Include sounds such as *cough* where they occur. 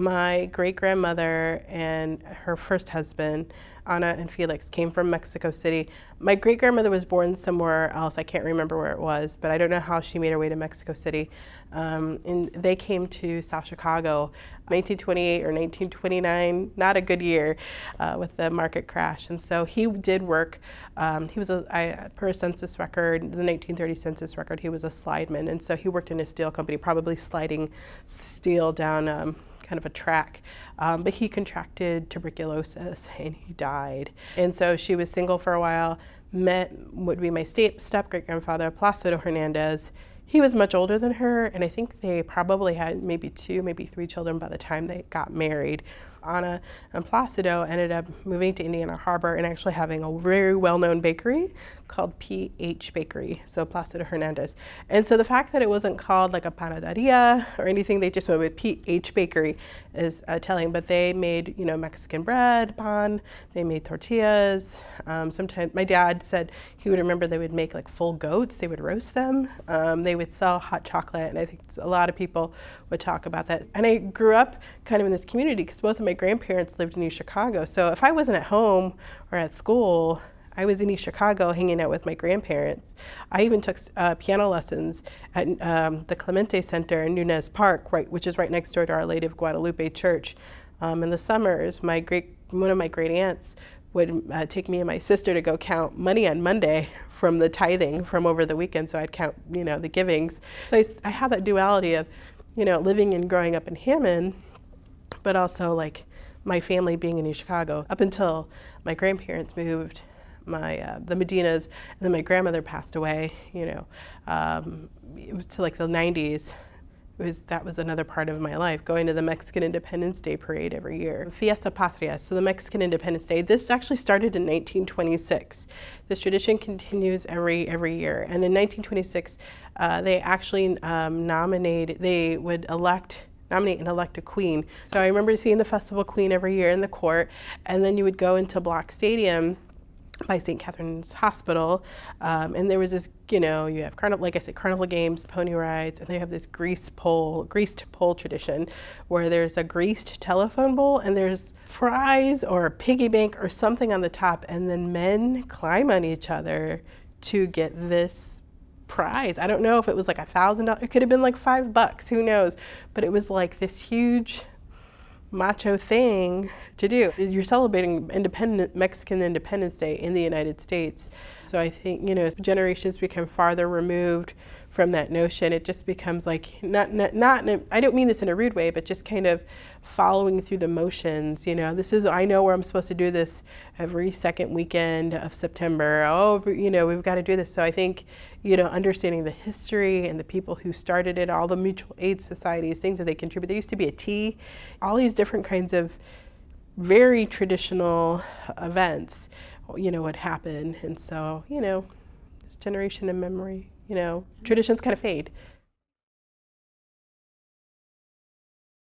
My great grandmother and her first husband, Anna and Felix, came from Mexico City. My great grandmother was born somewhere else. I can't remember where it was, but I don't know how she made her way to Mexico City. Um, and they came to South Chicago, 1928 or 1929, not a good year uh, with the market crash. And so he did work. Um, he was a, I, per census record, the 1930 census record, he was a slideman. And so he worked in a steel company, probably sliding steel down. Um, kind of a track. Um, but he contracted tuberculosis *laughs* and he died. And so she was single for a while, met would be my step step great grandfather, Placido Hernandez. He was much older than her, and I think they probably had maybe two, maybe three children by the time they got married. Anna and Placido ended up moving to Indiana Harbor and actually having a very well-known bakery called PH Bakery, so Placido Hernandez. And so the fact that it wasn't called like a panaderia or anything, they just went with PH Bakery is uh, telling. But they made, you know, Mexican bread, pan, they made tortillas. Um, sometimes my dad said he would remember they would make like full goats, they would roast them. Um, they would sell hot chocolate, and I think a lot of people would talk about that. And I grew up kind of in this community because both of my grandparents lived in East Chicago. So if I wasn't at home or at school, I was in East Chicago hanging out with my grandparents. I even took uh, piano lessons at um, the Clemente Center in Nunez Park, right, which is right next door to Our Lady of Guadalupe Church. Um, in the summers, my great one of my great aunts would uh, take me and my sister to go count money on Monday *laughs* from the tithing from over the weekend. So I'd count, you know, the givings. So I, I had that duality of, you know, living and growing up in Hammond but also like my family being in New Chicago up until my grandparents moved, my uh, the Medinas, and then my grandmother passed away. You know, um, it was to like the 90s. It was that was another part of my life going to the Mexican Independence Day parade every year. Fiesta Patria, so the Mexican Independence Day. This actually started in 1926. This tradition continues every every year, and in 1926, uh, they actually um, nominated. They would elect nominate and elect a queen. So I remember seeing the festival queen every year in the court, and then you would go into Block Stadium by St. Catherine's Hospital, um, and there was this, you know, you have carnival, like I said, carnival games, pony rides, and they have this grease pole, greased pole tradition, where there's a greased telephone bowl and there's fries or a piggy bank or something on the top, and then men climb on each other to get this prize. I don't know if it was like a thousand dollars. It could have been like five bucks. Who knows? But it was like this huge macho thing to do. You're celebrating independent Mexican Independence Day in the United States. So I think, you know, as generations become farther removed from that notion. It just becomes like not not, not a, I don't mean this in a rude way, but just kind of following through the motions. You know, this is I know where I'm supposed to do this every second weekend of September. Oh, you know, we've got to do this. So I think you know understanding the history and the people who started it, all the mutual aid societies, things that they contribute. There used to be a tea, all these different kinds of very traditional events you know would happen and so you know this generation of memory you know, traditions kind of fade.